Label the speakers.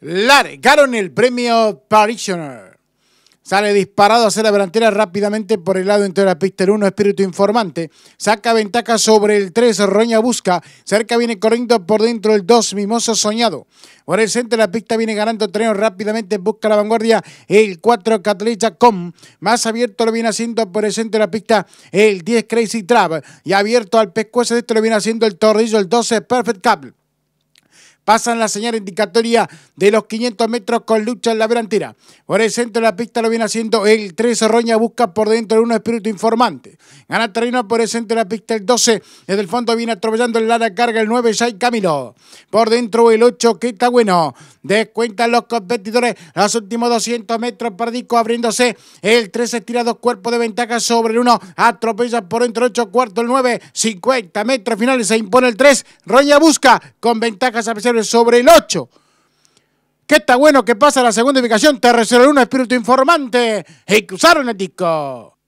Speaker 1: largaron el premio Parishioner. Sale disparado hacia la delantera rápidamente por el lado entre la pista. El 1, Espíritu Informante. Saca ventaja sobre el 3, Roña Busca. Cerca viene corriendo por dentro el 2, Mimoso Soñado. Por el centro de la pista viene ganando treno rápidamente. Busca la vanguardia el 4, Catalicha Com. Más abierto lo viene haciendo por el centro de la pista el 10, Crazy Trap. Y abierto al pescuezo de esto lo viene haciendo el Tordillo, el 12, Perfect Cable. Pasan la señal indicatoria de los 500 metros con lucha en la verantera. Por el centro de la pista lo viene haciendo el 13. Roña busca por dentro el 1 Espíritu Informante. Gana terreno por el centro de la pista el 12. Desde el fondo viene atropellando el Lara Carga el 9 hay Camilo. Por dentro el 8 que está bueno. Descuentan los competidores los últimos 200 metros por abriéndose. El 13 estira dos cuerpos de ventaja sobre el 1. Atropella por dentro 8 cuarto el 9. 50 metros finales se impone el 3. Roña busca con ventajas a pesar sobre el 8. qué está bueno que pasa la segunda ubicación. Tercero un espíritu informante. Y cruzaron el disco.